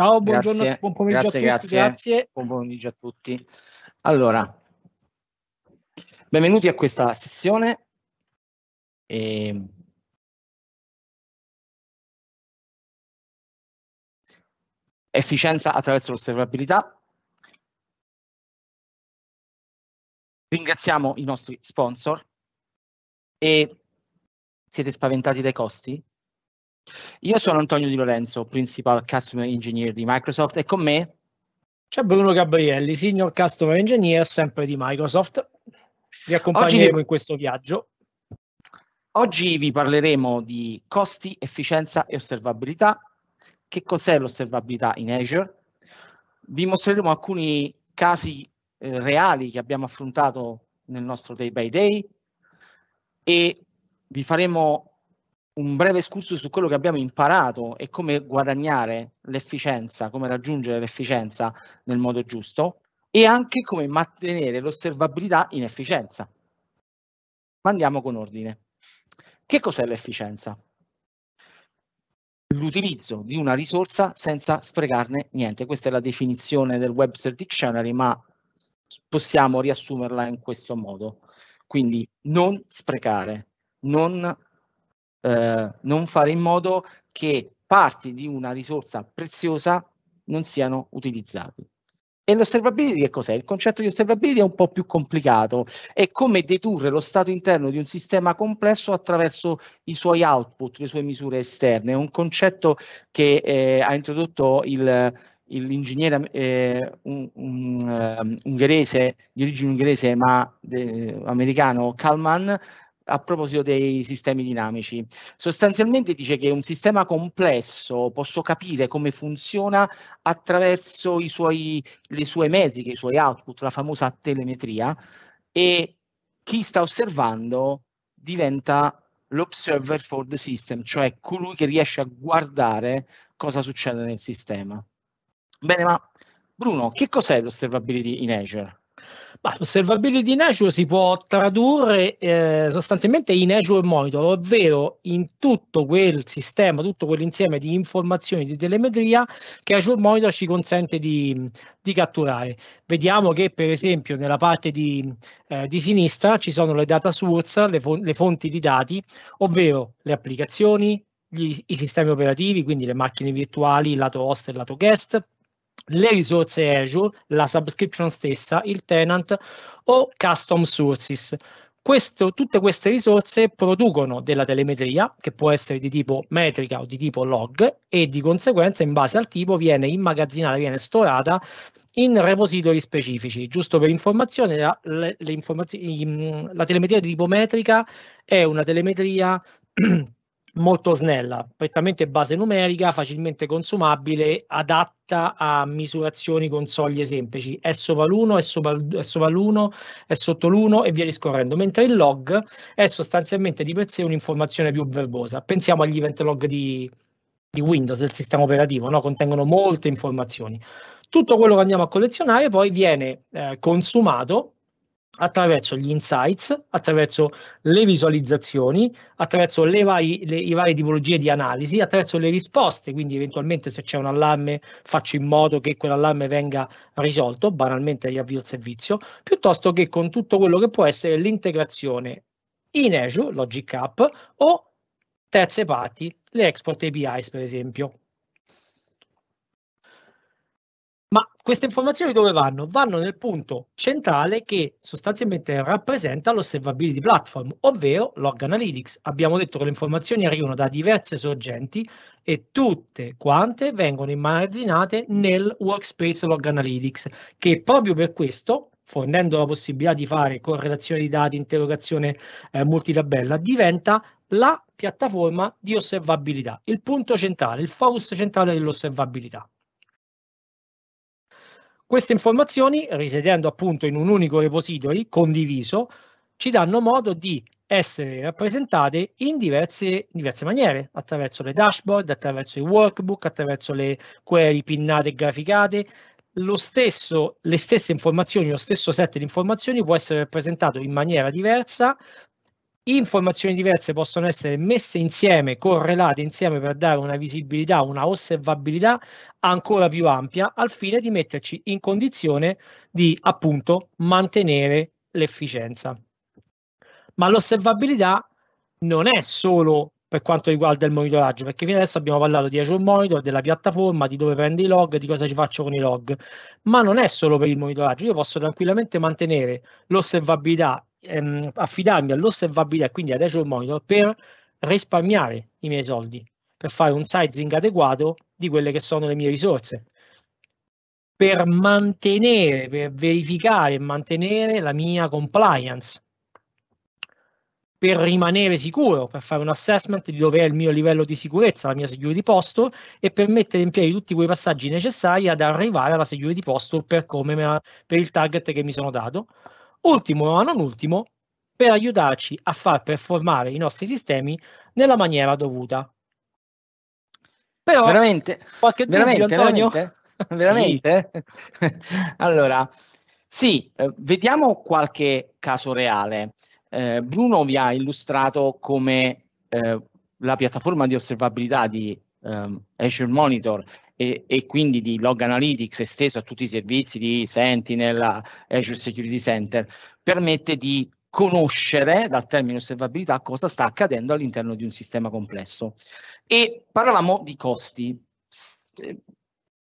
Ciao, buongiorno, grazie, buon pomeriggio grazie, a tutti. Grazie. grazie, buon pomeriggio a tutti. Allora, benvenuti a questa sessione. E... Ehm, efficienza attraverso l'osservabilità. Ringraziamo i nostri sponsor e siete spaventati dai costi? Io sono Antonio Di Lorenzo, Principal Customer Engineer di Microsoft e con me c'è Bruno Gabrielli, Senior Customer Engineer sempre di Microsoft. Vi accompagneremo oggi, in questo viaggio. Oggi vi parleremo di costi, efficienza e osservabilità. Che cos'è l'osservabilità in Azure? Vi mostreremo alcuni casi eh, reali che abbiamo affrontato nel nostro day by day e vi faremo un breve scurso su quello che abbiamo imparato e come guadagnare l'efficienza, come raggiungere l'efficienza nel modo giusto e anche come mantenere l'osservabilità in efficienza. Ma andiamo con ordine. Che cos'è l'efficienza? L'utilizzo di una risorsa senza sprecarne niente. Questa è la definizione del Webster Dictionary, ma possiamo riassumerla in questo modo. Quindi non sprecare, non eh, non fare in modo che parti di una risorsa preziosa non siano utilizzati. E l'osservability che cos'è? Il concetto di osservability è un po' più complicato, è come dedurre lo stato interno di un sistema complesso attraverso i suoi output, le sue misure esterne. È un concetto che eh, ha introdotto il, l'ingegnere eh, un, un, uh, ungherese, di origine ungherese ma eh, americano, Kalman, a proposito dei sistemi dinamici. Sostanzialmente dice che un sistema complesso posso capire come funziona attraverso i suoi, le sue metriche, i suoi output, la famosa telemetria, e chi sta osservando diventa l'observer for the system, cioè colui che riesce a guardare cosa succede nel sistema. Bene, ma Bruno, che cos'è l'observability in Azure? Ma l'observability in Azure si può tradurre eh, sostanzialmente in Azure Monitor, ovvero in tutto quel sistema, tutto quell'insieme di informazioni di telemetria che Azure Monitor ci consente di, di catturare. Vediamo che per esempio nella parte di, eh, di sinistra ci sono le data source, le, fo- le fonti di dati, ovvero le applicazioni, gli, i sistemi operativi, quindi le macchine virtuali, lato host e lato guest, le risorse Azure, la subscription stessa, il tenant o custom sources. Questo, tutte queste risorse producono della telemetria che può essere di tipo metrica o di tipo log e di conseguenza in base al tipo viene immagazzinata, viene storata in repository specifici. Giusto per informazione, la, le, le informaz- la telemetria di tipo metrica è una telemetria molto snella, prettamente base numerica, facilmente consumabile, adatta a misurazioni con soglie semplici, è sopra l'1, è sopra, è l'1, è sotto l'1 e via discorrendo, mentre il log è sostanzialmente di per sé un'informazione più verbosa. Pensiamo agli event log di, di Windows, del sistema operativo, no? contengono molte informazioni. Tutto quello che andiamo a collezionare poi viene eh, consumato attraverso gli insights, attraverso le visualizzazioni, attraverso le, vari, le, le varie tipologie di analisi, attraverso le risposte, quindi eventualmente se c'è un allarme faccio in modo che quell'allarme venga risolto, banalmente riavvio il servizio, piuttosto che con tutto quello che può essere l'integrazione in Azure, Logic App o terze parti, le export APIs per esempio. Ma queste informazioni dove vanno? Vanno nel punto centrale che sostanzialmente rappresenta l'osservability platform, ovvero log analytics. Abbiamo detto che le informazioni arrivano da diverse sorgenti e tutte quante vengono immagazzinate nel workspace log analytics, che proprio per questo fornendo la possibilità di fare correlazione di dati, interrogazione eh, multitabella, diventa la piattaforma di osservabilità, il punto centrale, il focus centrale dell'osservabilità. Queste informazioni, risiedendo appunto in un unico repository condiviso, ci danno modo di essere rappresentate in diverse, in diverse, maniere, attraverso le dashboard, attraverso i workbook, attraverso le query pinnate e graficate. Stesso, le stesse informazioni, lo stesso set di informazioni può essere rappresentato in maniera diversa informazioni diverse possono essere messe insieme, correlate insieme per dare una visibilità, una osservabilità ancora più ampia al fine di metterci in condizione di appunto mantenere l'efficienza. Ma l'osservabilità non è solo per quanto riguarda il monitoraggio, perché fino adesso abbiamo parlato di Azure Monitor, della piattaforma, di dove prendo i log, di cosa ci faccio con i log, ma non è solo per il monitoraggio, io posso tranquillamente mantenere l'osservabilità ehm, affidarmi all'osservabilità e quindi ad Azure Monitor per risparmiare i miei soldi, per fare un sizing adeguato di quelle che sono le mie risorse, per mantenere, per verificare e mantenere la mia compliance, per rimanere sicuro, per fare un assessment di dove è il mio livello di sicurezza, la mia security posture e per mettere in piedi tutti quei passaggi necessari ad arrivare alla security posture per, come me, per il target che mi sono dato ultimo ma non ultimo, per aiutarci a far performare i nostri sistemi nella maniera dovuta. Però, veramente? Qualche veramente, dubbio, Antonio? Veramente? veramente? Sì. allora, sì, eh, vediamo qualche caso reale. Eh, Bruno vi ha illustrato come eh, la piattaforma di osservabilità di ehm, Azure Monitor e, e, quindi di log analytics esteso a tutti i servizi di Sentinel, Azure Security Center, permette di conoscere dal termine osservabilità cosa sta accadendo all'interno di un sistema complesso. E parlavamo di costi.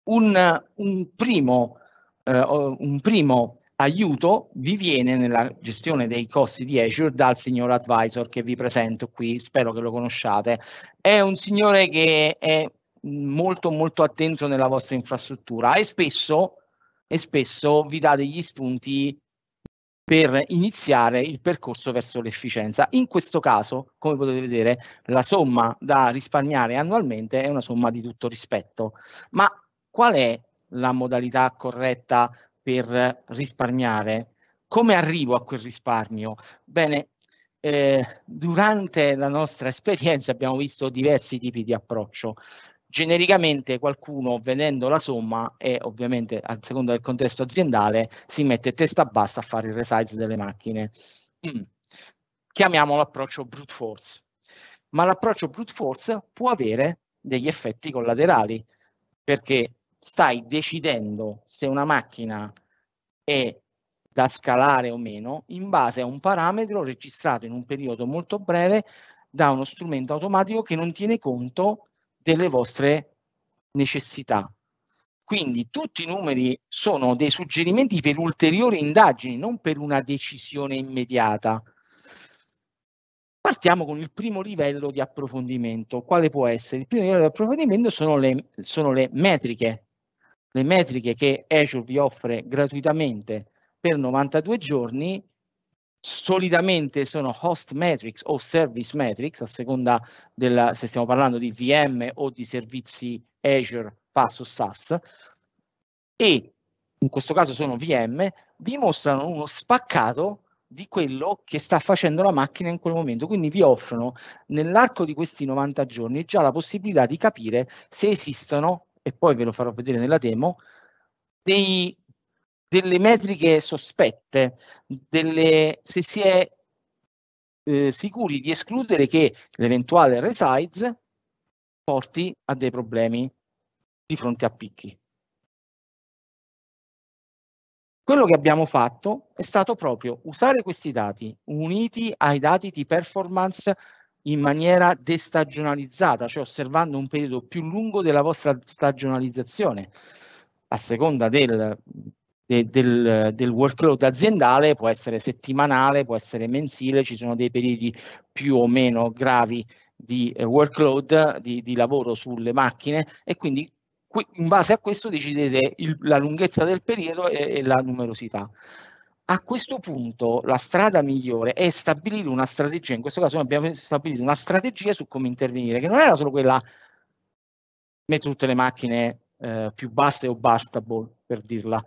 Un, un, primo, eh, un primo aiuto vi viene nella gestione dei costi di Azure dal signor advisor che vi presento qui, spero che lo conosciate. È un signore che è molto molto attento nella vostra infrastruttura e spesso, e spesso vi dà degli spunti per iniziare il percorso verso l'efficienza. In questo caso, come potete vedere, la somma da risparmiare annualmente è una somma di tutto rispetto. Ma qual è la modalità corretta per risparmiare? Come arrivo a quel risparmio? Bene, eh, durante la nostra esperienza abbiamo visto diversi tipi di approccio genericamente qualcuno vedendo la somma e ovviamente a seconda del contesto aziendale si mette testa bassa a fare il resize delle macchine. Mm. Chiamiamolo approccio brute force. Ma l'approccio brute force può avere degli effetti collaterali perché stai decidendo se una macchina è da scalare o meno in base a un parametro registrato in un periodo molto breve da uno strumento automatico che non tiene conto delle vostre necessità. Quindi tutti i numeri sono dei suggerimenti per ulteriori indagini, non per una decisione immediata. Partiamo con il primo livello di approfondimento. Quale può essere? Il primo livello di approfondimento sono le, sono le metriche, le metriche che Azure vi offre gratuitamente per 92 giorni solitamente sono host metrics o service metrics, a seconda della, se stiamo parlando di VM o di servizi Azure, PaaS o SaaS, e in questo caso sono VM, vi mostrano uno spaccato di quello che sta facendo la macchina in quel momento. Quindi vi offrono nell'arco di questi 90 giorni già la possibilità di capire se esistono, e poi ve lo farò vedere nella demo, dei delle metriche sospette, delle, se si è eh, sicuri di escludere che l'eventuale resize porti a dei problemi di fronte a picchi. Quello che abbiamo fatto è stato proprio usare questi dati uniti ai dati di performance in maniera destagionalizzata, cioè osservando un periodo più lungo della vostra stagionalizzazione, a seconda del de, del, del, workload aziendale può essere settimanale, può essere mensile, ci sono dei periodi più o meno gravi di eh, workload, di, di lavoro sulle macchine e quindi in base a questo decidete il, la lunghezza del periodo e, e, la numerosità. A questo punto la strada migliore è stabilire una strategia, in questo caso abbiamo stabilito una strategia su come intervenire, che non era solo quella mettere tutte le macchine eh, più basse o bastable, boh, per dirla,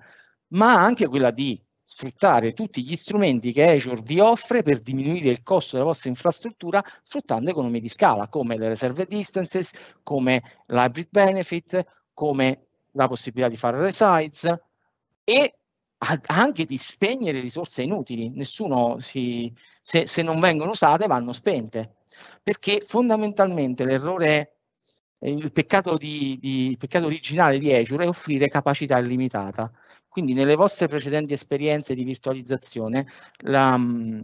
ma anche quella di sfruttare tutti gli strumenti che Azure vi offre per diminuire il costo della vostra infrastruttura sfruttando economie di scala come le reserve distances, come l'hybrid benefit, come la possibilità di fare resize e anche di spegnere risorse inutili. Nessuno si, se, se non vengono usate vanno spente, perché fondamentalmente l'errore, eh, il peccato, di, di, il peccato originale di Azure è offrire capacità illimitata. Quindi nelle vostre precedenti esperienze di virtualizzazione, mm,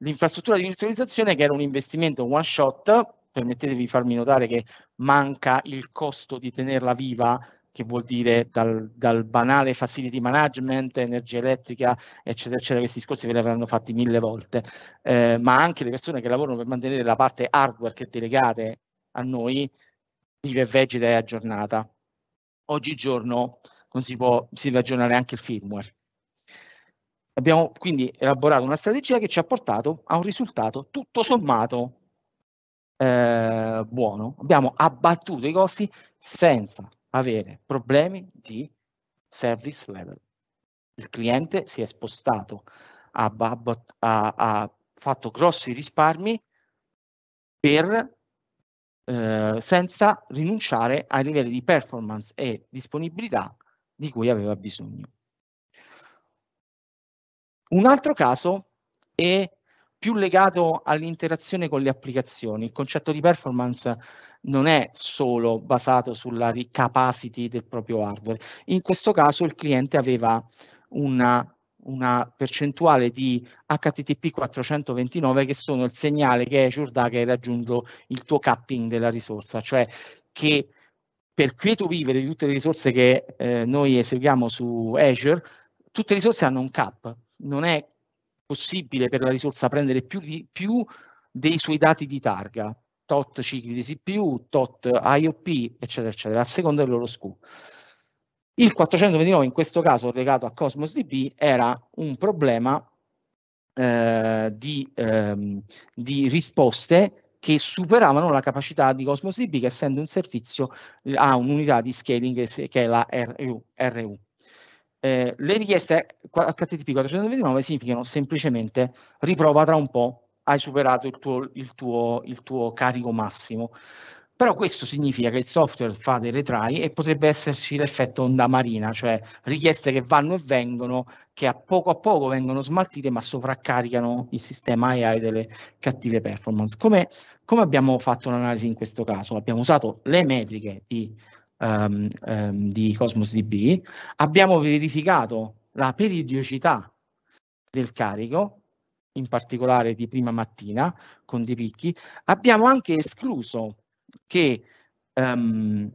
l'infrastruttura di virtualizzazione che era un investimento one shot, permettetevi di farmi notare che manca il costo di tenerla viva che vuol dire dal, dal, banale facility management, energia elettrica, eccetera, eccetera, questi discorsi ve li avranno fatti mille volte, eh, ma anche le persone che lavorano per mantenere la parte hardware che è delegate a noi vive vegeta e aggiornata. Oggigiorno non si può si ragionare anche il firmware. Abbiamo quindi elaborato una strategia che ci ha portato a un risultato tutto sommato eh, buono. Abbiamo abbattuto i costi senza avere problemi di service level. Il cliente si è spostato, ha, ha, ha fatto grossi risparmi per, eh, senza rinunciare ai livelli di performance e disponibilità di cui aveva bisogno. Un altro caso è più legato all'interazione con le applicazioni. Il concetto di performance non è solo basato sulla capacity del proprio hardware. In questo caso il cliente aveva una, una percentuale di HTTP 429 che sono il segnale che Azure dà che hai raggiunto il tuo capping della risorsa, cioè che per quieto vivere di tutte le risorse che eh, noi eseguiamo su Azure, tutte le risorse hanno un cap, non è possibile per la risorsa prendere più, di, più dei suoi dati di targa, tot cicli di CPU, tot IOP, eccetera, eccetera, a seconda del loro SKU. Il 429 in questo caso legato a Cosmos DB era un problema eh, di, ehm, di risposte che superavano la capacità di Cosmos DB che essendo un servizio eh, ha un'unità di scaling che è la RU. RU. Eh, le richieste HTTP 429 significano semplicemente riprova tra un po', hai superato il tuo, il tuo, il tuo carico massimo. Però questo significa che il software fa dei retrai e potrebbe esserci l'effetto onda marina, cioè richieste che vanno e vengono, che a poco a poco vengono smaltite ma sovraccaricano il sistema AI delle cattive performance. Come, come abbiamo fatto l'analisi in questo caso? Abbiamo usato le metriche di, um, um, di Cosmos DB, abbiamo verificato la periodicità del carico, in particolare di prima mattina con dei picchi, abbiamo anche escluso che, um,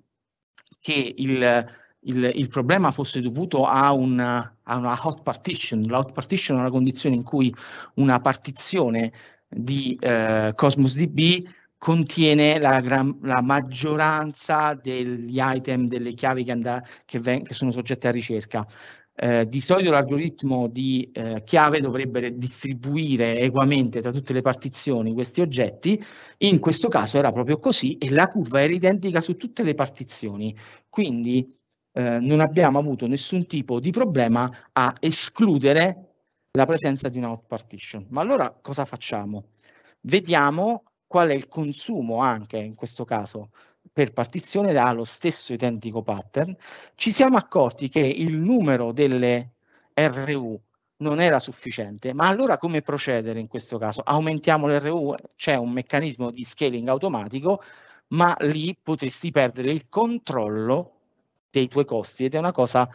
che il, il, il, problema fosse dovuto a una, a una hot partition. La hot partition è una condizione in cui una partizione di eh, Cosmos DB contiene la, la, maggioranza degli item, delle chiavi che, and- che, ven- che sono soggette a ricerca. Eh, di solito l'algoritmo di eh, chiave dovrebbe distribuire equamente tra tutte le partizioni questi oggetti, in questo caso era proprio così e la curva era identica su tutte le partizioni, quindi eh, non abbiamo avuto nessun tipo di problema a escludere la presenza di una partition. Ma allora cosa facciamo? Vediamo qual è il consumo anche in questo caso per partizione ha lo stesso identico pattern, ci siamo accorti che il numero delle RU non era sufficiente, ma allora come procedere in questo caso? Aumentiamo l'RU, c'è un meccanismo di scaling automatico, ma lì potresti perdere il controllo dei tuoi costi ed è una cosa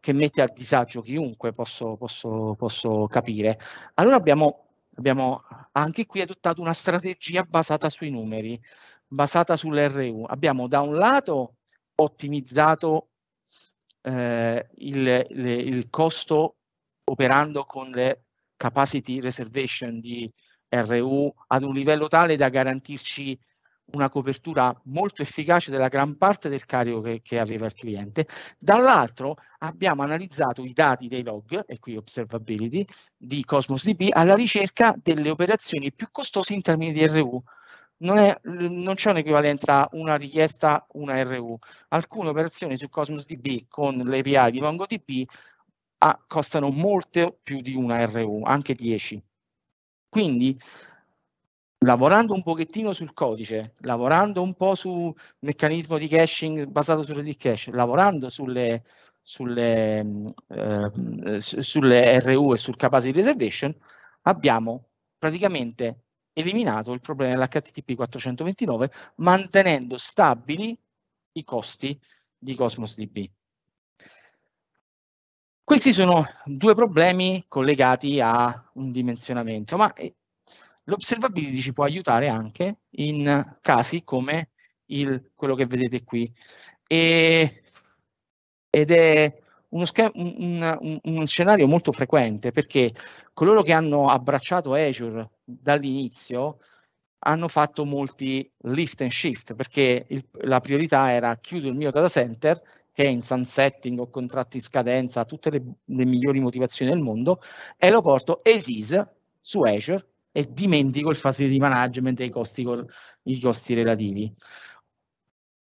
che mette a disagio chiunque, posso, posso, posso capire. Allora abbiamo, abbiamo anche qui adottato una strategia basata sui numeri, basata sull'RU. Abbiamo da un lato ottimizzato eh, il, il, il, costo operando con le capacity reservation di RU ad un livello tale da garantirci una copertura molto efficace della gran parte del carico che, che aveva il cliente. Dall'altro abbiamo analizzato i dati dei log, e qui observability, di Cosmos DB alla ricerca delle operazioni più costose in termini di RU, non, è, non, c'è un'equivalenza una richiesta, una RU. Alcune operazioni su Cosmos DB con l'API di MongoDB a, ah, costano molte più di una RU, anche 10. Quindi, lavorando un pochettino sul codice, lavorando un po' sul meccanismo di caching basato sulle lead cache, lavorando sulle, sulle, ehm, eh, sulle RU e sul capacity reservation, abbiamo praticamente eliminato il problema dell'HTTP 429 mantenendo stabili i costi di Cosmos DB. Questi sono due problemi collegati a un dimensionamento, ma eh, l'observability ci può aiutare anche in casi come il, quello che vedete qui. E, ed è uno, scher- un, un, un, scenario molto frequente perché coloro che hanno abbracciato Azure dall'inizio hanno fatto molti lift and shift perché il, la priorità era chiudo il mio data center che è in sunsetting o contratti in scadenza, tutte le, le migliori motivazioni del mondo, e lo porto esis su Azure e dimentico il fase di management e i costi, i costi relativi.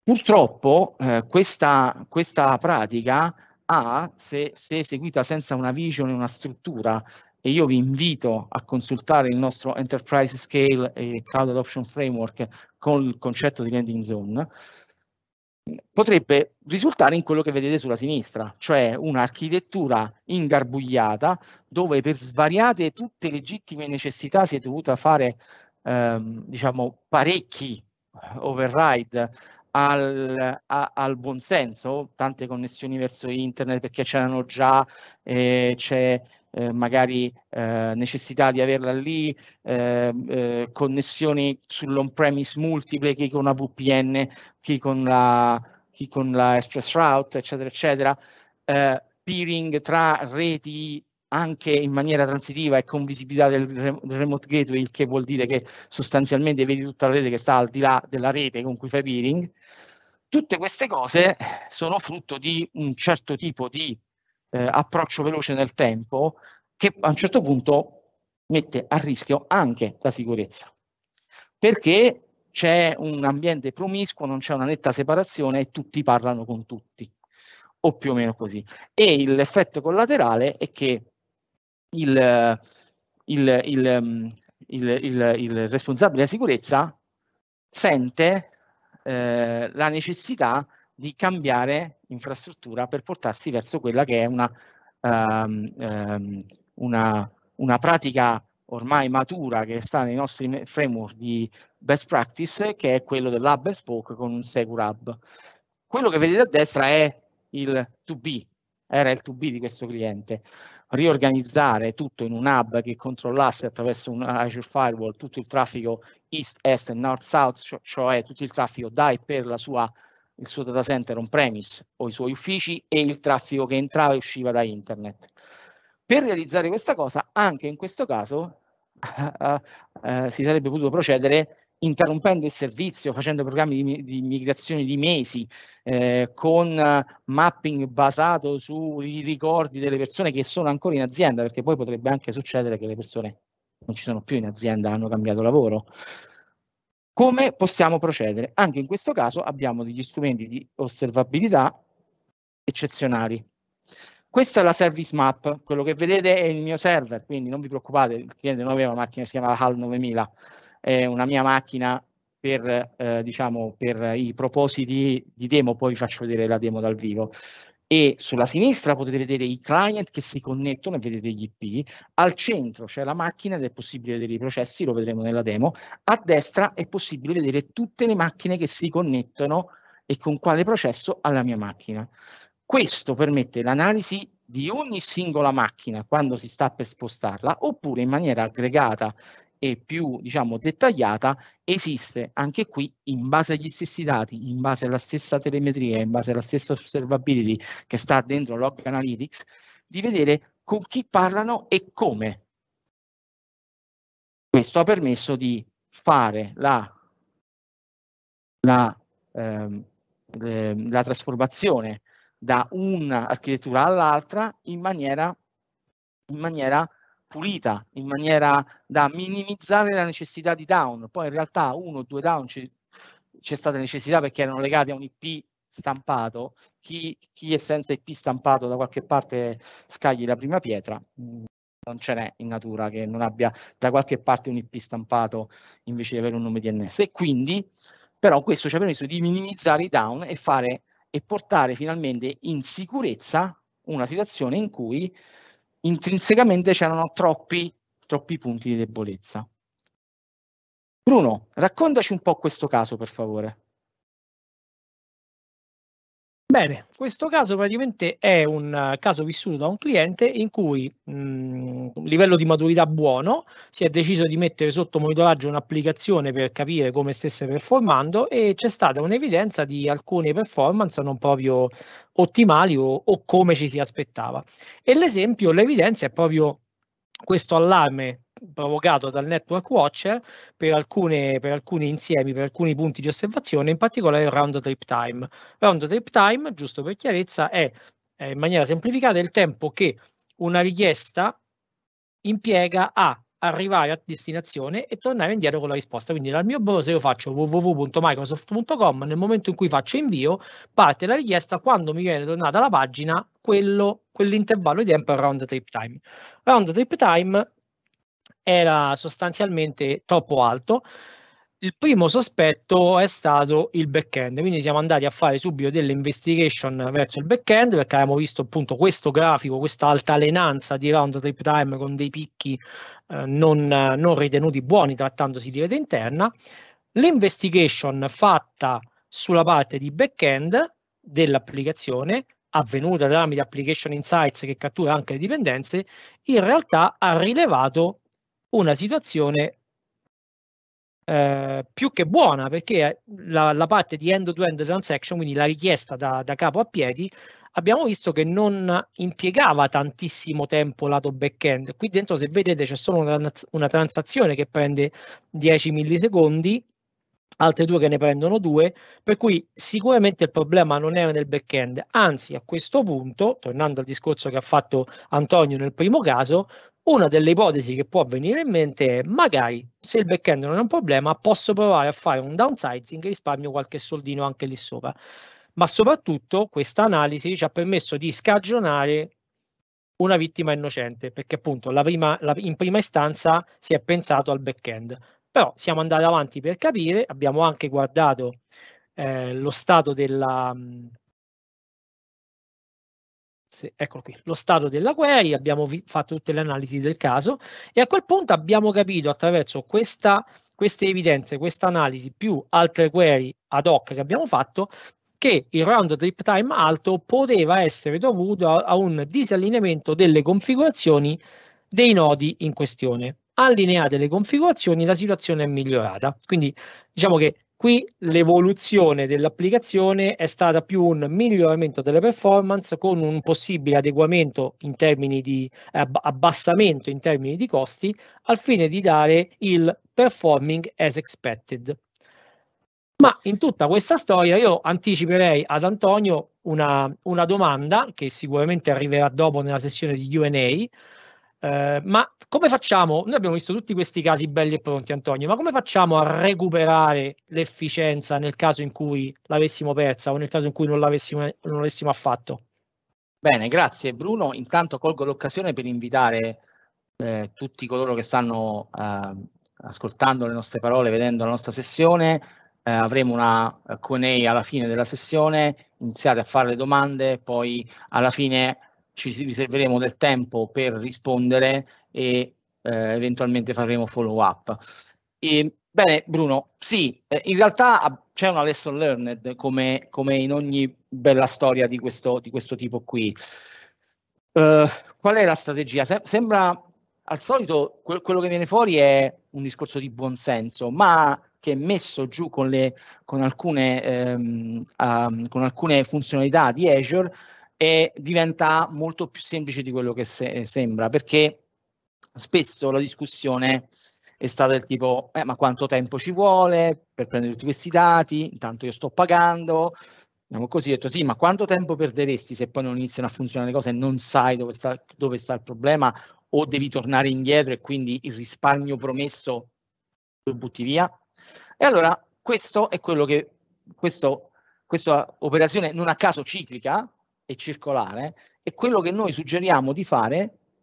Purtroppo eh, questa, questa pratica ha, se, se eseguita senza una vision e una struttura, e io vi invito a consultare il nostro Enterprise Scale e Cloud Adoption Framework con il concetto di landing zone, potrebbe risultare in quello che vedete sulla sinistra, cioè un'architettura ingarbugliata dove per svariate tutte legittime necessità si è dovuta fare ehm, diciamo, parecchi override al, a, al buonsenso, tante connessioni verso internet perché c'erano già, eh, c'è eh, magari eh, necessità di averla lì, eh, eh, connessioni sull'on-premise multiple, chi con la VPN, chi con la, chi con la Express Route, eccetera, eccetera, eh, peering tra reti anche in maniera transitiva e con visibilità del remote gateway, il che vuol dire che sostanzialmente vedi tutta la rete che sta al di là della rete con cui fai peering. Tutte queste cose sono frutto di un certo tipo di eh, approccio veloce nel tempo che a un certo punto mette a rischio anche la sicurezza. Perché c'è un ambiente promiscuo, non c'è una netta separazione e tutti parlano con tutti, o più o meno così. E l'effetto collaterale è che il, mm, il, il, il responsabile della sicurezza sente eh, la necessità di cambiare infrastruttura per portarsi verso quella che è una, um, um, una, una pratica ormai matura che sta nei nostri framework di best practice, che è quello dell'hub and spoke con un Secure Hub. Quello che vedete a destra è il to be, era il 2B di questo cliente. Riorganizzare tutto in un hub che controllasse attraverso un Azure Firewall tutto il traffico east, est e north, south, cioè, cioè tutto il traffico da e per sua, il suo data center on-premise o i suoi uffici e il traffico che entrava e usciva da internet. Per realizzare questa cosa, anche in questo caso, eh, eh, si sarebbe potuto procedere interrompendo il servizio, facendo programmi di, di migrazione di mesi, eh, con eh, mapping basato sui ricordi delle persone che sono ancora in azienda, perché poi potrebbe anche succedere che le persone non ci sono più in azienda, hanno cambiato lavoro. Come possiamo procedere? Anche in questo caso abbiamo degli strumenti di osservabilità eccezionali. Questa è la service map, quello che vedete è il mio server, quindi non vi preoccupate, il cliente non aveva una macchina, si chiama HAL 9000 è una mia macchina per, eh, diciamo, per i propositi di demo, poi vi faccio vedere la demo dal vivo. E sulla sinistra potete vedere i client che si connettono e vedete gli IP, al centro c'è la macchina ed è possibile vedere i processi, lo vedremo nella demo, a destra è possibile vedere tutte le macchine che si connettono e con quale processo alla mia macchina. Questo permette l'analisi di ogni singola macchina quando si sta per spostarla oppure in maniera aggregata e più diciamo, dettagliata esiste anche qui in base agli stessi dati, in base alla stessa telemetria, in base alla stessa observability che sta dentro Log Analytics, di vedere con chi parlano e come. Questo ha permesso di fare la, la, ehm, ehm la trasformazione da un'architettura all'altra in maniera, in maniera pulita in maniera da minimizzare la necessità di down. Poi in realtà uno o due down c'è stata necessità perché erano legati a un IP stampato. Chi, chi è senza IP stampato da qualche parte scagli la prima pietra mm, non ce n'è in natura che non abbia da qualche parte un IP stampato invece di avere un nome DNS. E quindi, però, questo ci ha permesso di minimizzare i down e, fare, e portare finalmente in sicurezza una situazione in cui intrinsecamente c'erano troppi, troppi punti di debolezza. Bruno, raccontaci un po' questo caso, per favore. Bene, questo caso praticamente è un eh, caso vissuto da un cliente in cui mh, mm, livello di maturità buono, si è deciso di mettere sotto monitoraggio un'applicazione per capire come stesse performando e c'è stata un'evidenza di alcune performance non proprio ottimali o, o come ci si aspettava. E l'esempio, l'evidenza è proprio questo allarme provocato dal Network Watcher per, alcune, per, alcuni insiemi, per alcuni punti di osservazione, in particolare il round trip time. Round trip time, giusto per chiarezza, è, è in maniera semplificata il tempo che una richiesta impiega a arrivare a destinazione e tornare indietro con la risposta. Quindi dal mio browser io faccio www.microsoft.com, nel momento in cui faccio invio parte la richiesta, quando mi viene tornata la pagina, quello, quell'intervallo di tempo è round trip time. Round trip time era sostanzialmente troppo alto. Il primo sospetto è stato il back-end, quindi siamo andati a fare subito delle investigation verso il back-end perché abbiamo visto appunto questo grafico, questa altalenanza di round trip time con dei picchi eh, non, non ritenuti buoni trattandosi di rete interna. L'investigation fatta sulla parte di back-end dell'applicazione avvenuta tramite Application Insights che cattura anche le dipendenze, in realtà ha rilevato una situazione eh, più che buona perché eh, la, la parte di end-to-end transaction, quindi la richiesta da, da capo a piedi, abbiamo visto che non impiegava tantissimo tempo lato back-end. Qui dentro, se vedete, c'è solo una, una, transazione che prende 10 millisecondi, altre due che ne prendono due, per cui sicuramente il problema non era nel back-end. Anzi, a questo punto, tornando al discorso che ha fatto Antonio nel primo caso, una delle ipotesi che può venire in mente è magari se il back-end non è un problema posso provare a fare un downsizing e risparmio qualche soldino anche lì sopra. Ma soprattutto questa analisi ci ha permesso di scagionare una vittima innocente, perché appunto la prima, la, in prima istanza si è pensato al back-end. Però siamo andati avanti per capire, abbiamo anche guardato eh, lo stato della... Mh, sì, eccolo qui, lo stato della query, abbiamo vi- fatto tutte le analisi del caso e a quel punto abbiamo capito attraverso questa, queste evidenze, questa analisi più altre query ad hoc che abbiamo fatto che il round trip time alto poteva essere dovuto a, a un disallineamento delle configurazioni dei nodi in questione allineate le configurazioni la situazione è migliorata. Quindi diciamo che Qui l'evoluzione dell'applicazione è stata più un miglioramento delle performance con un possibile adeguamento in termini di abbassamento in termini di costi al fine di dare il performing as expected. Ma in tutta questa storia io anticiperei ad Antonio una, una domanda che sicuramente arriverà dopo nella sessione di Q&A. Eh, ma come facciamo? Noi abbiamo visto tutti questi casi belli e pronti, Antonio, ma come facciamo a recuperare l'efficienza nel caso in cui l'avessimo persa o nel caso in cui non l'avessimo, non l'avessimo affatto? Bene, grazie Bruno. Intanto colgo l'occasione per invitare eh, tutti coloro che stanno eh, ascoltando le nostre parole, vedendo la nostra sessione. Eh, avremo una eh, Q&A alla fine della sessione, iniziate a fare le domande, poi alla fine ci riserveremo del tempo per rispondere e eh, eventualmente faremo follow up. E, bene, Bruno, sì, eh, in realtà c'è una lesson learned come, come, in ogni bella storia di questo, di questo tipo qui. Uh, qual è la strategia? Se sembra al solito que quello che viene fuori è un discorso di buonsenso, ma che è messo giù con, le, con, alcune, ehm, um, con alcune funzionalità di Azure e diventa molto più semplice di quello che se sembra, perché spesso la discussione è stata del tipo, eh, ma quanto tempo ci vuole per prendere tutti questi dati, intanto io sto pagando, abbiamo così, detto sì, ma quanto tempo perderesti se poi non iniziano a funzionare le cose e non sai dove sta, dove sta il problema o devi tornare indietro e quindi il risparmio promesso lo butti via? E allora questo è quello che, questo, questa operazione non a caso ciclica, e circolare è quello che noi suggeriamo di fare,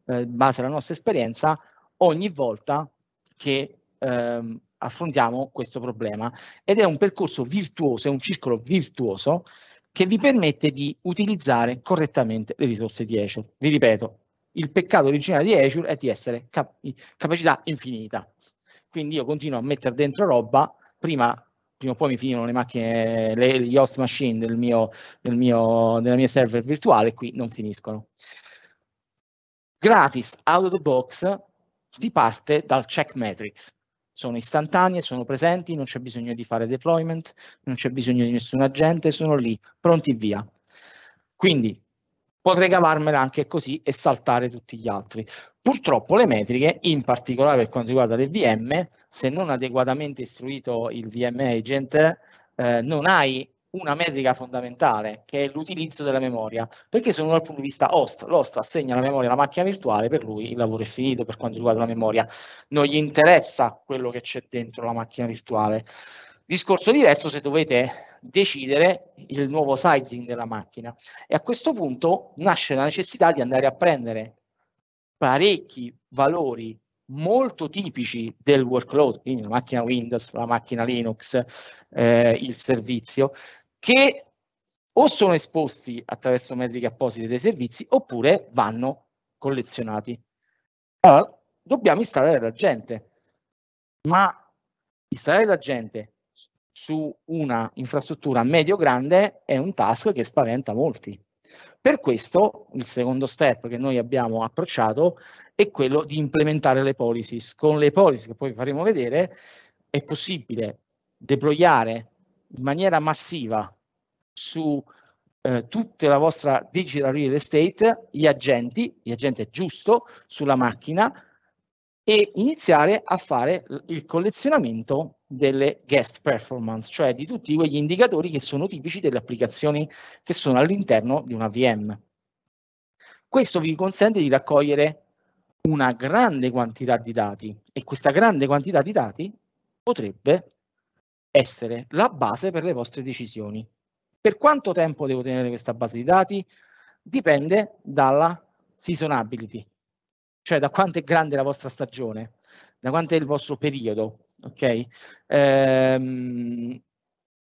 eh, in eh, base alla nostra esperienza, ogni volta che ehm, affrontiamo questo problema. Ed è un percorso virtuoso, è un circolo virtuoso che vi permette di utilizzare correttamente le risorse di Azure. Vi ripeto, il peccato originale di Azure è di essere cap capacità infinita. Quindi io continuo a mettere dentro roba, prima prima o poi mi finiscono le macchine, le, gli host machine del mio, del mio, della mia server virtuale, qui non finiscono. Gratis, out of the box, si parte dal check metrics. Sono istantanee, sono presenti, non c'è bisogno di fare deployment, non c'è bisogno di nessun agente, sono lì, pronti via. Quindi potrei cavarmela anche così e saltare tutti gli altri. Purtroppo le metriche, in particolare per quanto riguarda le VM, se non adeguatamente istruito il VM agent, eh, non hai una metrica fondamentale che è l'utilizzo della memoria, perché se uno dal punto di vista host, l'host assegna la memoria alla macchina virtuale, per lui il lavoro è finito per quanto riguarda la memoria, non gli interessa quello che c'è dentro la macchina virtuale. Discorso diverso se dovete decidere il nuovo sizing della macchina. E a questo punto nasce la necessità di andare a prendere parecchi valori molto tipici del workload, quindi la macchina Windows, la macchina Linux, eh, il servizio, che o sono esposti attraverso metriche apposite dei servizi oppure vanno collezionati. Allora, dobbiamo installare la gente, ma installare la gente su una infrastruttura medio-grande è un task che spaventa molti. Per questo il secondo step che noi abbiamo approcciato è quello di implementare le policies. Con le policies che poi faremo vedere è possibile deployare in maniera massiva su eh, tutta la vostra digital real estate gli agenti, gli agenti è giusto, sulla macchina e iniziare a fare il collezionamento delle guest performance, cioè di tutti quegli indicatori che sono tipici delle applicazioni che sono all'interno di una VM. Questo vi consente di raccogliere una grande quantità di dati e questa grande quantità di dati potrebbe essere la base per le vostre decisioni. Per quanto tempo devo tenere questa base di dati? Dipende dalla seasonability, cioè da quanto è grande la vostra stagione, da quanto è il vostro periodo ok? Ehm,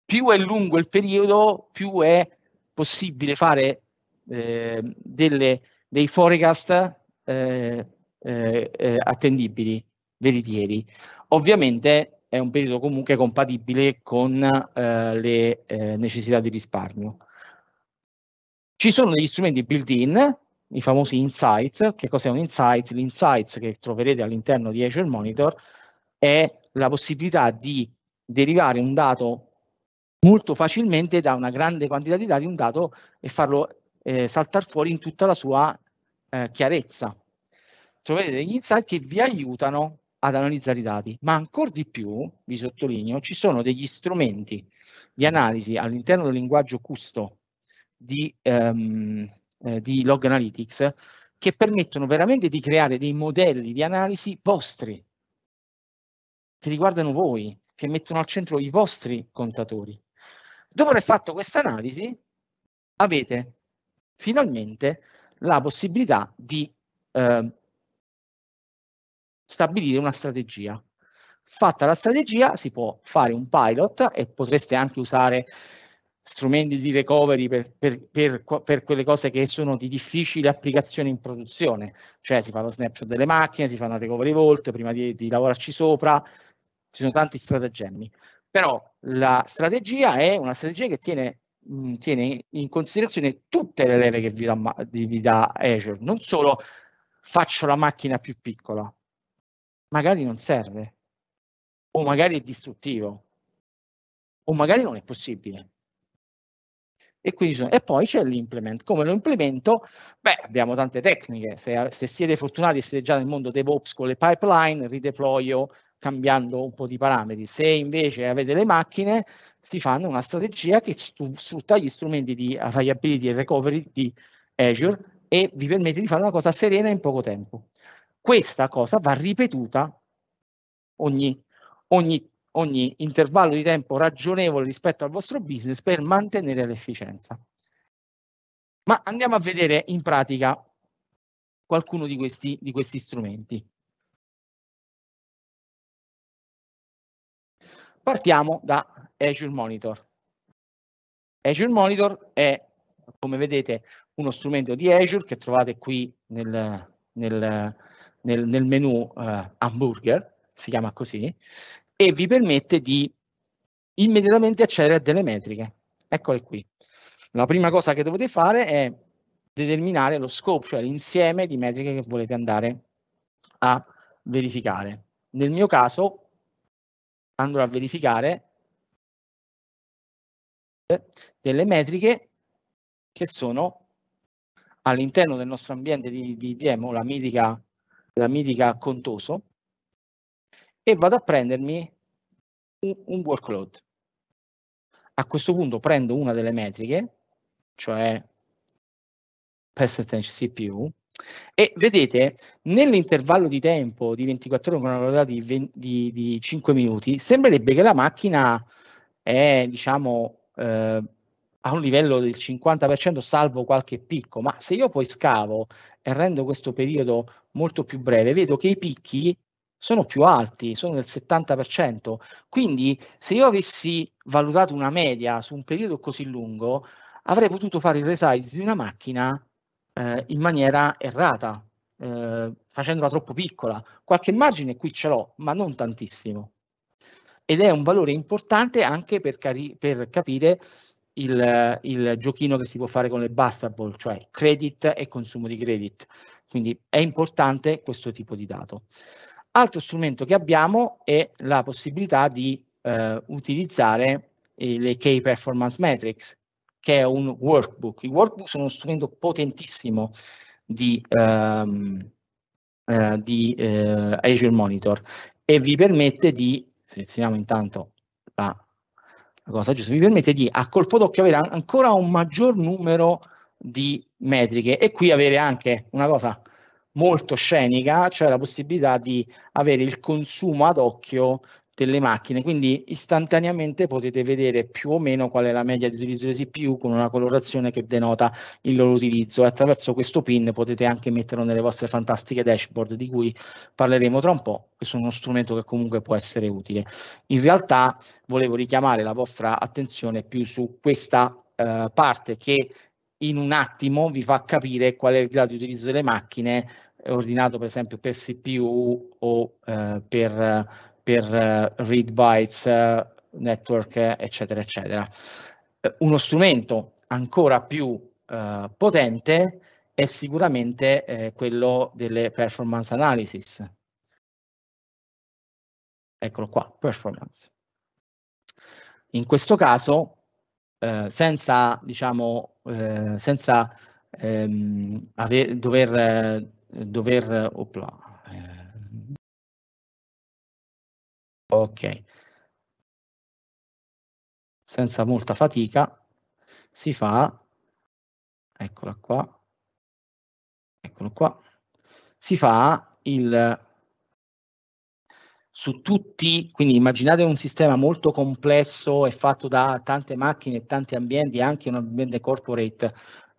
più è lungo il periodo, più è possibile fare eh, delle, dei forecast eh, eh, eh, attendibili, veritieri. Ovviamente è un periodo comunque compatibile con eh, le eh, necessità di risparmio. Ci sono degli strumenti built-in, i famosi insights. Che cos'è un insight? L'insights che troverete all'interno di Azure Monitor è la possibilità di derivare un dato molto facilmente da una grande quantità di dati un dato e farlo eh, saltare fuori in tutta la sua eh, chiarezza. Trovate degli insight che vi aiutano ad analizzare i dati, ma ancora di più, vi sottolineo, ci sono degli strumenti di analisi all'interno del linguaggio custo di, ehm, eh, di Log Analytics che permettono veramente di creare dei modelli di analisi vostri, che riguardano voi, che mettono al centro i vostri contatori. Dopo aver fatto questa analisi, avete finalmente la possibilità di eh, stabilire una strategia. Fatta la strategia si può fare un pilot e potreste anche usare strumenti di recovery per, per, per, per, quelle cose che sono di difficile applicazione in produzione, cioè si fa lo snapshot delle macchine, si fanno una recovery volt prima di, di lavorarci sopra, ci sono tanti stratagemmi, però la strategia è una strategia che tiene, mh, tiene in considerazione tutte le leve che vi dà, vi dà Azure, non solo faccio la macchina più piccola, magari non serve, o magari è distruttivo, o magari non è possibile. E, sono, e, poi c'è l'implement. Come lo implemento? Beh, abbiamo tante tecniche. Se, se siete fortunati e siete già nel mondo DevOps con le pipeline, redeployo, cambiando un po' di parametri. Se invece avete le macchine, si fanno una strategia che sfrutta gli strumenti di availability e recovery di Azure e vi permette di fare una cosa serena in poco tempo. Questa cosa va ripetuta ogni, ogni, ogni intervallo di tempo ragionevole rispetto al vostro business per mantenere l'efficienza. Ma andiamo a vedere in pratica qualcuno di questi, di questi strumenti. Partiamo da Azure Monitor. Azure Monitor è, come vedete, uno strumento di Azure che trovate qui nel, nel, nel, nel menu eh, hamburger, si chiama così, e vi permette di immediatamente accedere a delle metriche. Eccole qui. La prima cosa che dovete fare è determinare lo scope, cioè l'insieme di metriche che volete andare a verificare. Nel mio caso andrò a verificare delle metriche che sono all'interno del nostro ambiente di, di demo, la mitica, la mitica contoso, e vado a prendermi un, un workload. A questo punto prendo una delle metriche, cioè percentage CPU, e vedete, nell'intervallo di tempo di 24 ore con una velocità di, 20, di, di 5 minuti, sembrerebbe che la macchina è, diciamo, eh, a un livello del 50% salvo qualche picco, ma se io poi scavo e rendo questo periodo molto più breve, vedo che i picchi sono più alti, sono del 70%. Quindi se io avessi valutato una media su un periodo così lungo, avrei potuto fare il resize di una macchina eh, in maniera errata, eh, facendola troppo piccola. Qualche margine qui ce l'ho, ma non tantissimo. Ed è un valore importante anche per, per capire il, il, giochino che si può fare con le bustable, cioè credit e consumo di credit. Quindi è importante questo tipo di dato. Altro strumento che abbiamo è la possibilità di eh, utilizzare eh, le key performance metrics, che è un workbook. I workbook sono uno strumento potentissimo di, um, uh, di uh, Azure Monitor e vi permette di, selezioniamo intanto la, la cosa giusta, vi permette di a colpo d'occhio avere ancora un maggior numero di metriche e qui avere anche una cosa molto scenica, cioè la possibilità di avere il consumo ad occhio delle macchine, quindi istantaneamente potete vedere più o meno qual è la media di utilizzo di CPU con una colorazione che denota il loro utilizzo e attraverso questo pin potete anche metterlo nelle vostre fantastiche dashboard di cui parleremo tra un po', questo è uno strumento che comunque può essere utile. In realtà volevo richiamare la vostra attenzione più su questa eh, parte che in un attimo vi fa capire qual è il grado di utilizzo delle macchine eh, ordinato per esempio per CPU o eh, per per uh, read bytes, uh, network, eccetera, eccetera. Eh, uno strumento ancora più potente è sicuramente quello delle performance analysis. Eccolo qua, performance. In questo caso, senza, diciamo, senza ehm, dover, dover opla, Ok. Senza molta fatica si fa, eccola qua, eccolo qua, si fa il su tutti, quindi immaginate un sistema molto complesso e fatto da tante macchine e tanti ambienti, anche un ambiente corporate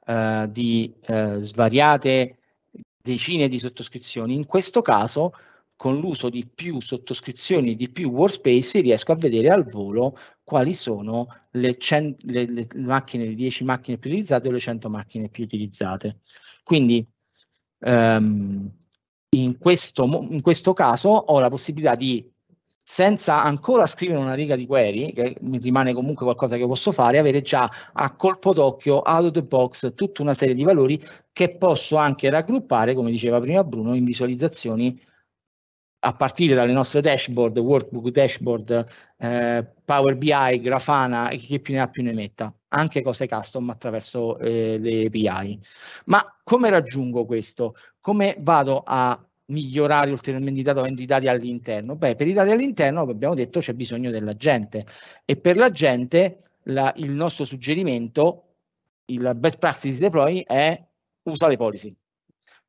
eh, di eh, svariate decine di sottoscrizioni. In questo caso con l'uso di più sottoscrizioni, di più workspace, riesco a vedere al volo quali sono le, cen- le, le macchine, le 10 macchine più utilizzate o le 100 macchine più utilizzate. Quindi um, in, questo, in questo caso ho la possibilità di senza ancora scrivere una riga di query, che mi rimane comunque qualcosa che posso fare, avere già a colpo d'occhio, out of the box, tutta una serie di valori che posso anche raggruppare, come diceva prima Bruno, in visualizzazioni a partire dalle nostre dashboard, workbook dashboard, eh, Power BI, Grafana e chi più ne ha più ne metta, anche cose custom attraverso eh, le API. Ma come raggiungo questo? Come vado a migliorare ulteriormente i dati avendo i dati all'interno? Beh, per i dati all'interno, come abbiamo detto, c'è bisogno della gente e per la gente la, il nostro suggerimento, il best practice deploy è usa le policy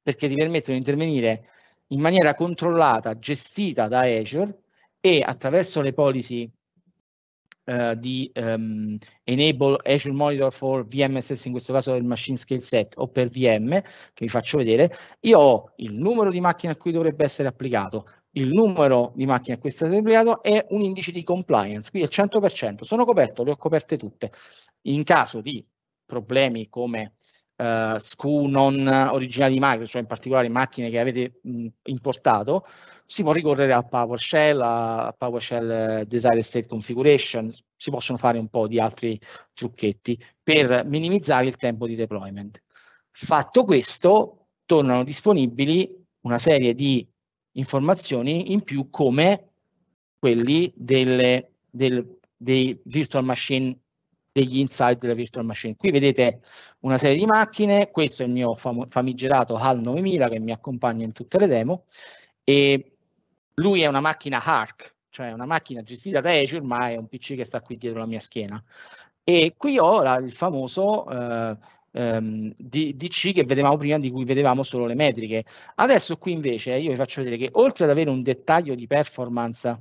perché ti permettono di intervenire in maniera controllata, gestita da Azure e attraverso le policy uh, di um, Enable Azure Monitor for VMSS, in questo caso del Machine Scale Set o per VM, che vi faccio vedere, io ho il numero di macchine a cui dovrebbe essere applicato, il numero di macchine a cui è stato applicato e un indice di compliance, quindi al 100%. Sono coperto, le ho coperte tutte. In caso di problemi come eh, SKU non originali di Microsoft, cioè in particolare macchine che avete mh, importato, si può ricorrere a PowerShell, a PowerShell Desired State Configuration, si possono fare un po' di altri trucchetti per minimizzare il tempo di deployment. Fatto questo, tornano disponibili una serie di informazioni in più come quelli delle, del, dei virtual machine degli inside della virtual machine. Qui vedete una serie di macchine, questo è il mio fam famigerato HAL 9000 che mi accompagna in tutte le demo e lui è una macchina HARC, cioè una macchina gestita da Azure ma è un PC che sta qui dietro la mia schiena. E qui ho la, il famoso eh, ehm, DC che vedevamo prima di cui vedevamo solo le metriche. Adesso qui invece eh, io vi faccio vedere che oltre ad avere un dettaglio di performance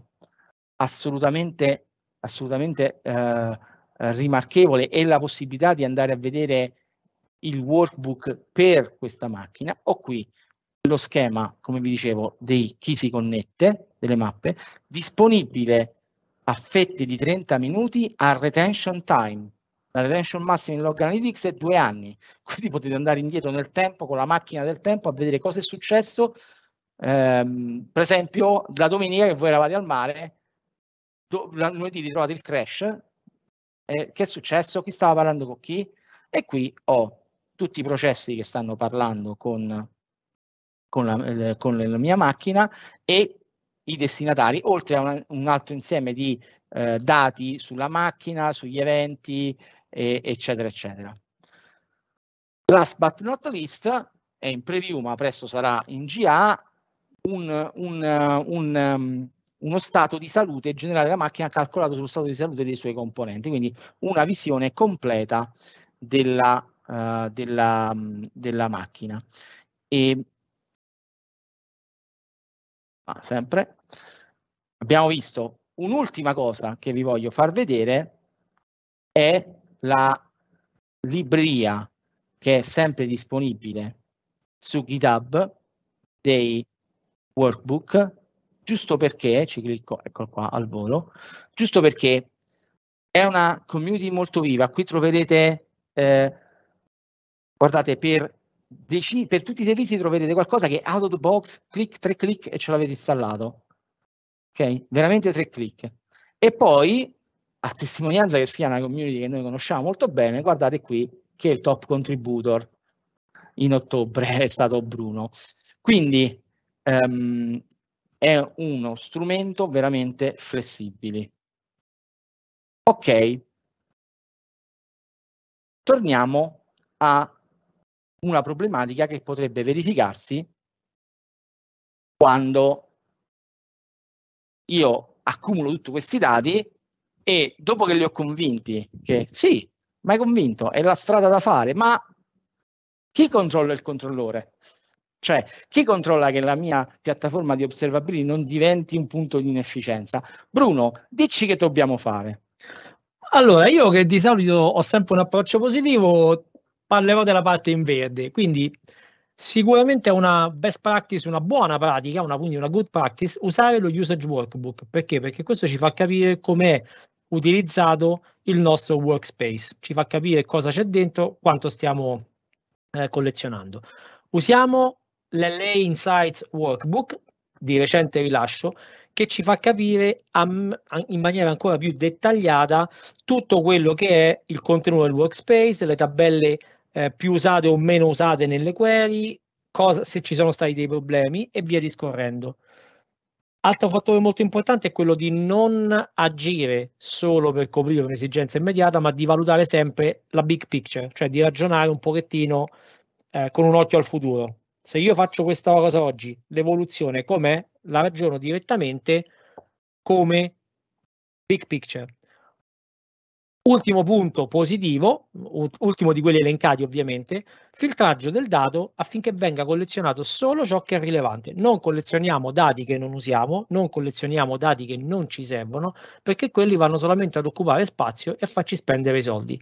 assolutamente, assolutamente eh, eh, rimarchevole e la possibilità di andare a vedere il workbook per questa macchina. Ho qui lo schema, come vi dicevo, di chi si connette, delle mappe, disponibile a fette di 30 minuti a retention time. La retention massima in Log Analytics è due anni, quindi potete andare indietro nel tempo con la macchina del tempo a vedere cosa è successo. Ehm, per esempio, la domenica che voi eravate al mare, lunedì ritrovate il crash, eh, che è successo? Chi stava parlando con chi? E qui ho tutti i processi che stanno parlando con, con, la, eh, con la, mia macchina e i destinatari, oltre a una, un altro insieme di eh, dati sulla macchina, sugli eventi, e, eccetera, eccetera. Last but not least, è in preview ma presto sarà in GA, un, un, un, um, uno stato di salute generale della macchina calcolato sullo stato di salute dei suoi componenti, quindi una visione completa della, uh, della, mm, della macchina. E, ah, sempre, abbiamo visto un'ultima cosa che vi voglio far vedere è la libreria che è sempre disponibile su GitHub dei workbook giusto perché, ci clicco, eccolo qua al volo, giusto perché è una community molto viva, qui troverete, eh, guardate, per, per tutti i servizi troverete qualcosa che è out of the box, clic, tre clic e ce l'avete installato. Ok? Veramente tre clic. E poi, a testimonianza che sia una community che noi conosciamo molto bene, guardate qui che è il top contributor in ottobre è stato Bruno. Quindi um, è uno strumento veramente flessibile. Ok, torniamo a una problematica che potrebbe verificarsi quando io accumulo tutti questi dati e dopo che li ho convinti che sì, ma hai convinto, è la strada da fare, ma chi controlla il controllore? Cioè, chi controlla che la mia piattaforma di observability non diventi un punto di inefficienza? Bruno, dici che dobbiamo fare. Allora, io che di solito ho sempre un approccio positivo, parlerò della parte in verde. Quindi, sicuramente è una best practice, una buona pratica, una, quindi una good practice, usare lo usage workbook. Perché? Perché questo ci fa capire com'è utilizzato il nostro workspace, ci fa capire cosa c'è dentro, quanto stiamo eh, collezionando. Usiamo l'LA Insights Workbook di recente rilascio che ci fa capire in maniera ancora più dettagliata tutto quello che è il contenuto del workspace, le tabelle eh, più usate o meno usate nelle query, cosa, se ci sono stati dei problemi e via discorrendo. Altro fattore molto importante è quello di non agire solo per coprire un'esigenza immediata, ma di valutare sempre la big picture, cioè di ragionare un pochettino eh, con un occhio al futuro se io faccio questa cosa oggi, l'evoluzione com'è, la ragiono direttamente come big picture. Ultimo punto positivo, ultimo di quelli elencati ovviamente, filtraggio del dato affinché venga collezionato solo ciò che è rilevante. Non collezioniamo dati che non usiamo, non collezioniamo dati che non ci servono, perché quelli vanno solamente ad occupare spazio e a farci spendere i soldi.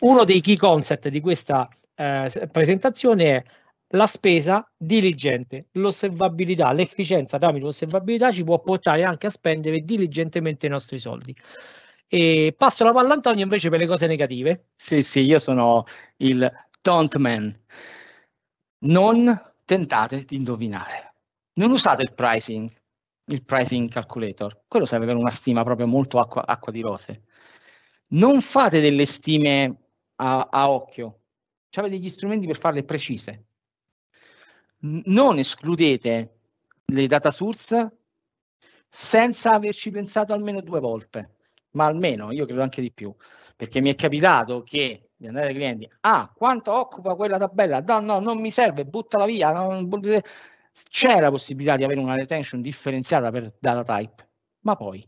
Uno dei key concept di questa eh, presentazione è la spesa diligente, l'osservabilità, l'efficienza tramite l'osservabilità ci può portare anche a spendere diligentemente i nostri soldi. E passo la palla a Antonio invece per le cose negative. Sì, sì, io sono il don't man. Non tentate di indovinare. Non usate il pricing, il pricing calculator. Quello serve per una stima proprio molto acqua, acqua di rose. Non fate delle stime a, a occhio. Cioè avete degli strumenti per farle precise non escludete le data source senza averci pensato almeno due volte, ma almeno io credo anche di più, perché mi è capitato che di andare ai clienti, ah, quanto occupa quella tabella? No, no, non mi serve, buttala via. Non... C'è la possibilità di avere una retention differenziata per data type, ma poi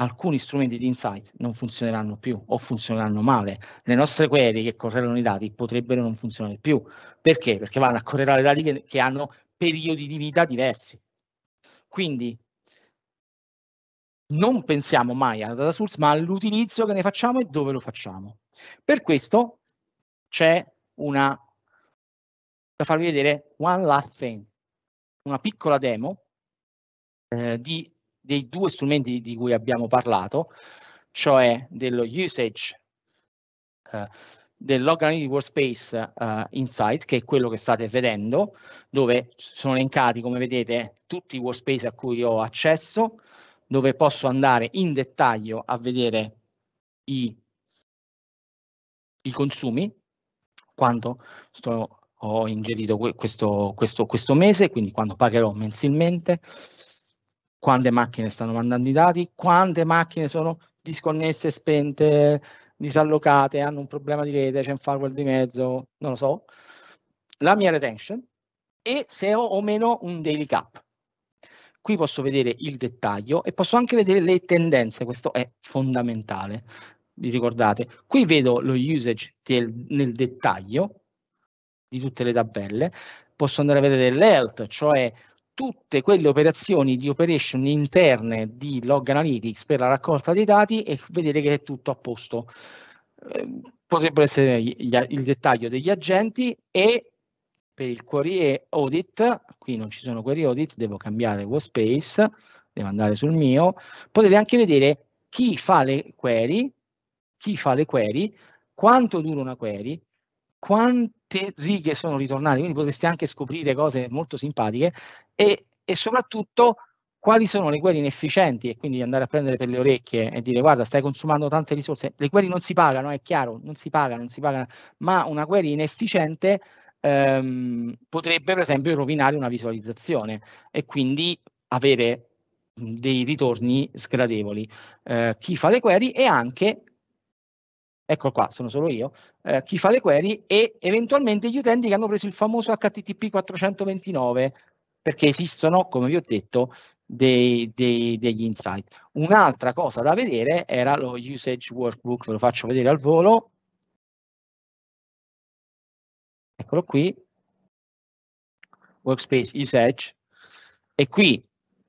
alcuni strumenti di insight non funzioneranno più o funzioneranno male. Le nostre query che correlano i dati potrebbero non funzionare più. Perché? Perché vanno a correlare dati che, che hanno periodi di vita diversi. Quindi non pensiamo mai alla data source, ma all'utilizzo che ne facciamo e dove lo facciamo. Per questo c'è una, da farvi vedere, one last thing, una piccola demo eh, di dei due strumenti di cui abbiamo parlato, cioè dello usage eh, dell'organity workspace eh, insight, che è quello che state vedendo, dove sono elencati, come vedete, tutti i workspace a cui ho accesso, dove posso andare in dettaglio a vedere i, i consumi, quanto sto, ho ingerito questo, questo, questo mese, quindi quanto pagherò mensilmente, quante macchine stanno mandando i dati, quante macchine sono disconnesse, spente, disallocate, hanno un problema di rete, c'è un firewall di mezzo, non lo so, la mia retention e se ho o meno un daily cap. Qui posso vedere il dettaglio e posso anche vedere le tendenze, questo è fondamentale, vi ricordate. Qui vedo lo usage del, nel dettaglio di tutte le tabelle, posso andare a vedere l'health, cioè tutte quelle operazioni di operation interne di log analytics per la raccolta dei dati e vedere che è tutto a posto. Ehm, potrebbero essere gli, il dettaglio degli agenti e per il query audit, qui non ci sono query audit, devo cambiare workspace, devo andare sul mio, potete anche vedere chi fa le query, chi fa le query, quanto dura una query, quanto sette righe sono ritornate, quindi potreste anche scoprire cose molto simpatiche e, e soprattutto quali sono le query inefficienti e quindi andare a prendere per le orecchie e dire guarda stai consumando tante risorse, le query non si pagano, è chiaro, non si pagano, non si pagano, ma una query inefficiente ehm, potrebbe per esempio rovinare una visualizzazione e quindi avere dei ritorni sgradevoli. Eh, chi fa le query e anche ecco qua, sono solo io, eh, chi fa le query e eventualmente gli utenti che hanno preso il famoso HTTP 429, perché esistono, come vi ho detto, dei, dei, degli insight. Un'altra cosa da vedere era lo usage workbook, ve lo faccio vedere al volo. Eccolo qui, workspace usage, e qui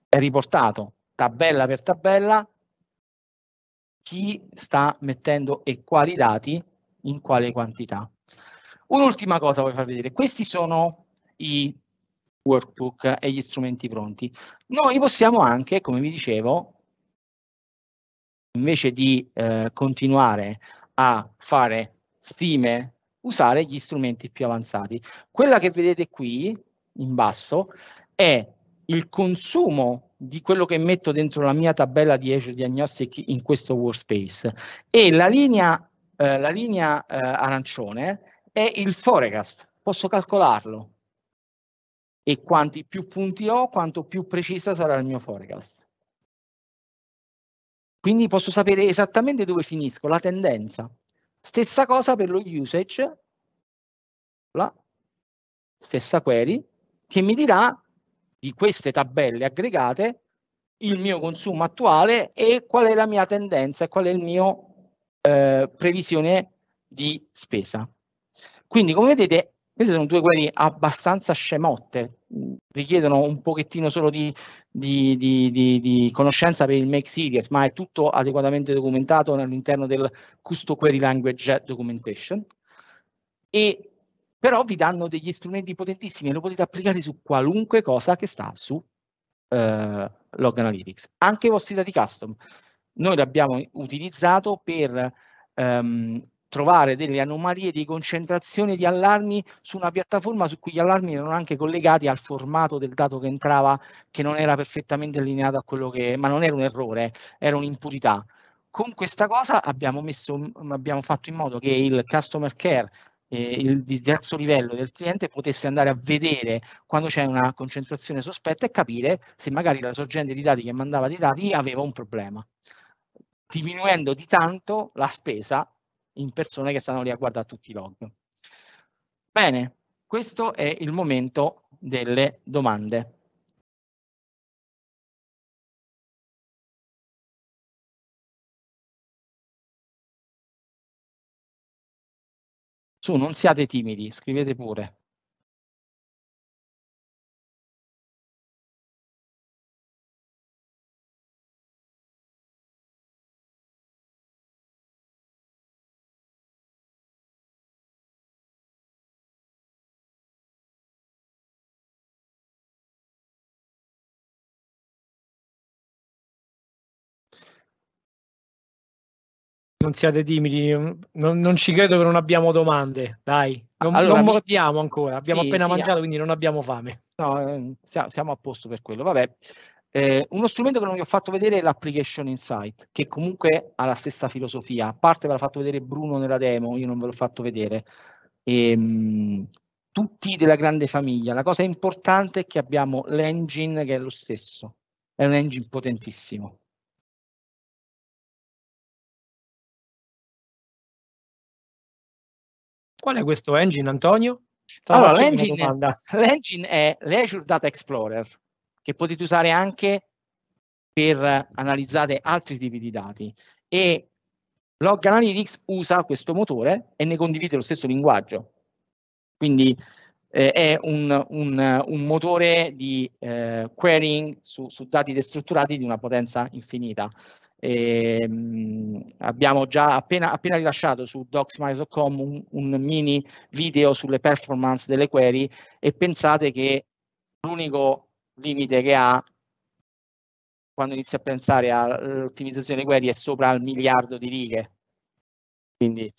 è riportato tabella per tabella chi sta mettendo e quali dati in quale quantità. Un'ultima cosa voglio far vedere, questi sono i workbook e gli strumenti pronti. Noi possiamo anche, come vi dicevo, invece di eh, continuare a fare stime, usare gli strumenti più avanzati. Quella che vedete qui, in basso, è il consumo di quello che metto dentro la mia tabella di Azure Diagnostic in questo workspace. E la linea, eh, la linea eh, arancione è il forecast, posso calcolarlo. E quanti più punti ho, quanto più precisa sarà il mio forecast. Quindi posso sapere esattamente dove finisco, la tendenza. Stessa cosa per lo usage, la stessa query, che mi dirà di queste tabelle aggregate il mio consumo attuale e qual è la mia tendenza e qual è il mio eh, previsione di spesa. Quindi come vedete queste sono due query abbastanza scemotte, richiedono un pochettino solo di, di, di, di conoscenza per il make series, ma è tutto adeguatamente documentato all'interno del Custo Query Language Documentation. E però vi danno degli strumenti potentissimi e lo potete applicare su qualunque cosa che sta su eh, Log Analytics, anche i vostri dati custom. Noi l'abbiamo utilizzato per ehm, trovare delle anomalie di concentrazione di allarmi su una piattaforma su cui gli allarmi erano anche collegati al formato del dato che entrava che non era perfettamente allineato a quello che, ma non era un errore, era un'impurità. Con questa cosa abbiamo, messo, abbiamo fatto in modo che il customer care eh, il diverso livello del cliente potesse andare a vedere quando c'è una concentrazione sospetta e capire se magari la sorgente di dati che mandava dei dati aveva un problema, diminuendo di tanto la spesa in persone che stanno lì a guardare tutti i log. Bene, questo è il momento delle domande. Su, non siate timidi, scrivete pure. non siate timidi, non, non, ci credo che non abbiamo domande, dai, non, allora, non mordiamo ancora, abbiamo sì, appena sì, mangiato ah. quindi non abbiamo fame. No, ehm, siamo a posto per quello, vabbè. Eh, uno strumento che non vi ho fatto vedere è l'application insight, che comunque ha la stessa filosofia, a parte ve l'ha fatto vedere Bruno nella demo, io non ve l'ho fatto vedere. Ehm, tutti della grande famiglia, la cosa importante è che abbiamo l'engine che è lo stesso, è un engine potentissimo Qual è questo engine, Antonio? Allora, l'engine, l'engine, è l'Azure Data Explorer, che potete usare anche per analizzare altri tipi di dati. E Log Analytics usa questo motore e ne condivide lo stesso linguaggio. Quindi eh, è un, un, un, motore di eh, querying su, su dati destrutturati di una potenza infinita. E, ehm, mh, abbiamo già appena, appena rilasciato su docs.mysocom un, un mini video sulle performance delle query e pensate che l'unico limite che ha quando inizia a pensare all'ottimizzazione delle query è sopra al miliardo di righe. Quindi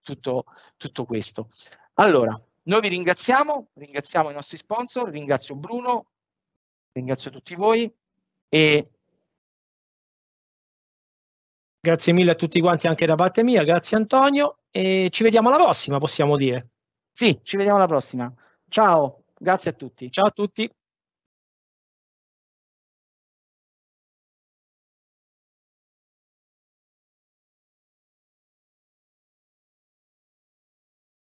tutto, tutto questo. Allora, noi vi ringraziamo, ringraziamo i nostri sponsor, ringrazio Bruno, ringrazio tutti voi e Grazie mille a tutti quanti anche da parte mia, grazie Antonio e ci vediamo alla prossima, possiamo dire. Sì, ci vediamo alla prossima. Ciao, grazie a tutti. Ciao a tutti.